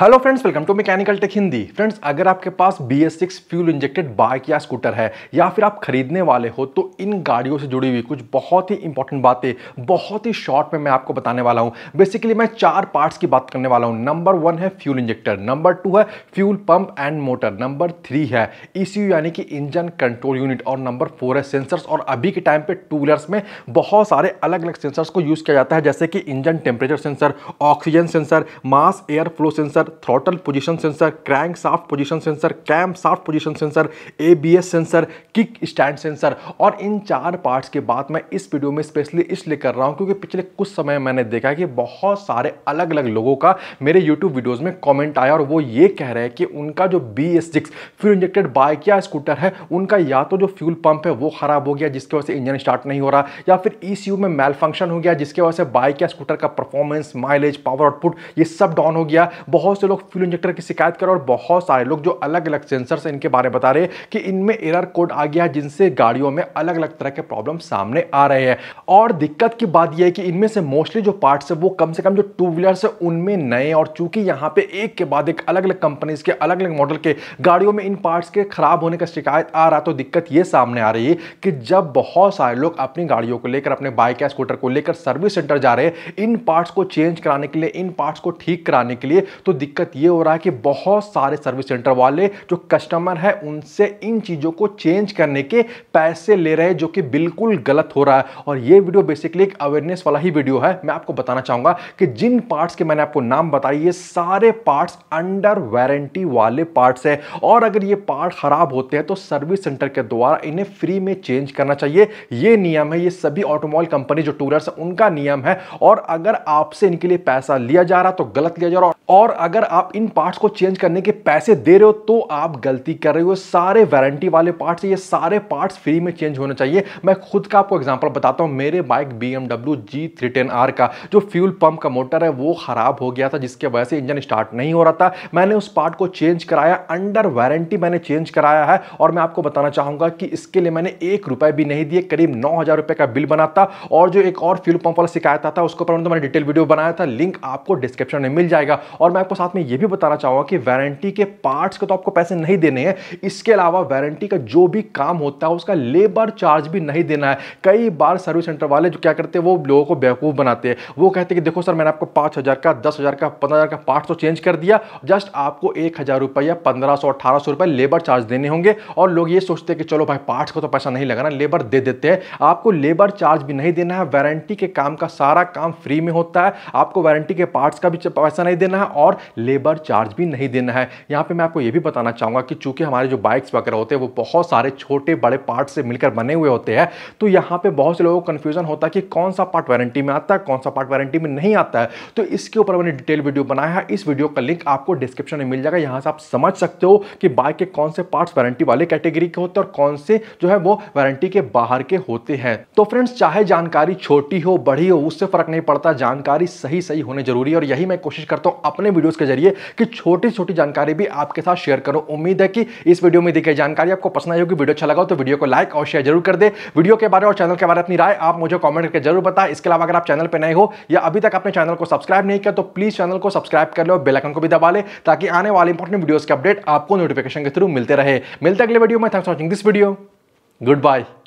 hello friends welcome to mechanical tech Hindi friends अगर आपके पास B S six fuel injected bike या scooter है या फिर आप खरीदने वाले हो तो इन गाड़ियों से जुड़ी हुई कुछ बहुत ही इंपॉर्टेंट बातें बहुत ही शॉर्ट में मैं आपको बताने वाला हूँ बेसिकली मैं चार पार्ट्स की बात करने वाला हूँ नंबर वन है फ्यूल इंजेक्टर नंबर टू है fuel pump and motor number three है ई e यानी कि इंजन कंट्रोल यूनिट और नंबर फोर है सेंसर्स और अभी के टाइम पर टू व्हीलर्स में बहुत सारे अलग अलग सेंसर्स को यूज़ किया जाता है जैसे कि engine temperature sensor oxygen sensor mass air flow sensor sensor throttle position sensor crankshaft position sensor camshaft position sensor ABS sensor kickstand sensor और इन चार पार्ट्स के बाद मैं इस वीडियो में स्पेशली इसलिए कर रहा हूँ क्योंकि पिछले कुछ समय मैंने देखा कि बहुत सारे अलग अलग लोगों का मेरे यूट्यूब वीडियोज में कॉमेंट आया और वो ये कह रहे हैं कि उनका जो B S six fuel injected bike या स्कूटर है उनका या तो जो फ्यूल पंप है वो खराब हो गया जिसकी वजह से इंजन स्टार्ट नहीं हो रहा या फिर ई e में मेल फंक्शन हो गया जिसकी वजह से बाइक या स्कूटर का परफॉर्मेंस माइलेज पावर आउटपुट ये सब डाउन हो गया बहुत बहुत से लोग फ्यूल इंजेक्टर की शिकायत कर और बहुत सारे लोग जो अलग अलग सेंसर से इनके बारे में बता रहे कि इनमें एरर कोड आ गया जिनसे गाड़ियों में अलग अलग तरह के प्रॉब्लम सामने आ रहे हैं और दिक्कत की बात यह है कि इनमें से मोस्टली जो पार्ट्स है वो कम से कम जो टू व्हीलर्स है उनमें नए और चूंकि यहाँ पे एक के बाद एक अलग अलग कंपनीज के अलग अलग मॉडल के गाड़ियों में इन पार्ट्स के खराब होने का शिकायत आ रहा तो दिक्कत ये सामने आ रही है कि जब बहुत सारे लोग अपनी गाड़ियों को लेकर अपने बाइक या स्कूटर को लेकर सर्विस सेंटर जा रहे हैं इन पार्ट्स को चेंज कराने के लिए इन पार्ट्स को ठीक कराने के लिए तो दिक्कत ये हो रहा है कि बहुत सारे सर्विस सेंटर वाले जो कस्टमर हैं उनसे इन चीज़ों को चेंज करने के पैसे ले रहे हैं जो कि बिल्कुल गलत हो रहा है और ये वीडियो बेसिकली एक अवेयरनेस वाला ही वीडियो है मैं आपको बताना चाहूँगा कि जिन पार्ट्स के मैंने आपको नाम बताई ये सारे पार्ट्स अंडर वारंटी वाले पार्ट्स हैं और अगर ये पार्ट ख़राब होते हैं तो सर्विस सेंटर के द्वारा इन्हें फ्री में चेंज करना चाहिए ये नियम है ये सभी ऑटोमोबाइल कंपनी जो टूलर्स हैं उनका नियम है और अगर आपसे इनके लिए पैसा लिया जा रहा तो गलत लिया जा रहा और अगर अगर आप इन पार्ट्स को चेंज करने के पैसे दे रहे हो तो आप गलती कर रहे हो सारे वारंटी वाले पार्ट्स ये सारे पार्ट्स फ्री में चेंज होने चाहिए मैं खुद का आपको एग्जांपल बताता हूँ मेरे बाइक बी एम का जो फ्यूल पंप का मोटर है वो ख़राब हो गया था जिसके वजह से इंजन स्टार्ट नहीं हो रहा था मैंने उस पार्ट को चेंज कराया अंडर वारंटी मैंने चेंज कराया है और मैं आपको बताना चाहूँगा कि इसके लिए मैंने एक रुपये भी नहीं दिए करीब नौ हज़ार रुपये का बिल बना था और जो एक और फ्यूल पंप वाला शिकायत था उसके ऊपर मैंने डिटेल वीडियो बनाया था लिंक आपको डिस्क्रिप्शन में मिल जाएगा और मैं आपको साथ में ये भी बताना चाहूँगा कि वारंटी के पार्ट्स के तो आपको पैसे नहीं देने हैं इसके अलावा वारंटी का जो भी काम होता है उसका लेबर चार्ज भी नहीं देना है कई बार सर्विस सेंटर वाले जो क्या करते हैं वो लोगों को बेवकूफ़ बनाते हैं वो कहते हैं कि देखो सर मैंने आपको पाँच हज़ार का दस हज़ार का पंद्रह का पार्ट तो चेंज कर दिया जस्ट आपको एक हज़ार रुपये या पंद्रह सौ अठारह सौ रुपये लेबर चार्ज देने होंगे और लोग ये सोचते हैं कि चलो भाई पार्ट्स को तो पैसा नहीं लगाना लेबर दे देते हैं आपको लेबर चार्ज भी नहीं देना है वारंटी के काम का सारा काम फ्री में होता है आपको वारंटी के पार्ट्स का भी पैसा नहीं देना है और लेबर चार्ज भी नहीं देना है यहाँ पर मैं आपको ये भी बताना चाहूँगा कि चूंकि हमारे जो बाइक्स वगैरह होते हैं वो बहुत सारे छोटे बड़े पार्ट से मिलकर बने हुए होते हैं तो यहाँ पर बहुत से लोगों को कन्फ्यूजन होता है कि कौन सा पार्ट वारंटी में आता है कौन सा पार्ट वारंटी में नहीं आता है तो इसके ऊपर मैंने डिटेल वीडियो बनाया है इस वीडियो का लिंक आपको डिस्क्रिप्शन में मिल जाएगा यहाँ से आप समझ सकते हो कि बाइक के कौन से पार्ट्स वारंटी वाले कैटेगरी के होते हैं और कौन से जो है वो वारंटी के बाहर के होते हैं तो फ्रेंड्स चाहे जानकारी छोटी हो बड़ी हो उससे फर्क नहीं पड़ता जानकारी सही सही होने जरूरी है और यही मैं कोशिश करता हूँ अपने वीडियोस के जरिए कि छोटी छोटी जानकारी भी आपके साथ शेयर करो उम्मीद है कि इस वीडियो में दी गई जानकारी आपको पसंद आएगी वीडियो अच्छा लगा तो वीडियो को लाइक और शेयर जरूर कर दे वीडियो के बारे और चैनल के बारे में अपनी राय आप मुझे कॉमेंट करके जरूर बताए इसके अलावा अगर आप चैनल पर नए हो या अभी तक अपने चैनल को सब्सक्राइब नहीं किया तो प्लीज़ चैनल को सब्सक्राइब कर लो बेलकन को भी दबा ले ताकि आने वाले इंपॉर्टेंट वीडियोज़ के अपडेट आपको नोटिफिकेशन के थ्रू मिलते रहे मिलते अगले वीडियो में thanks watching this video good bye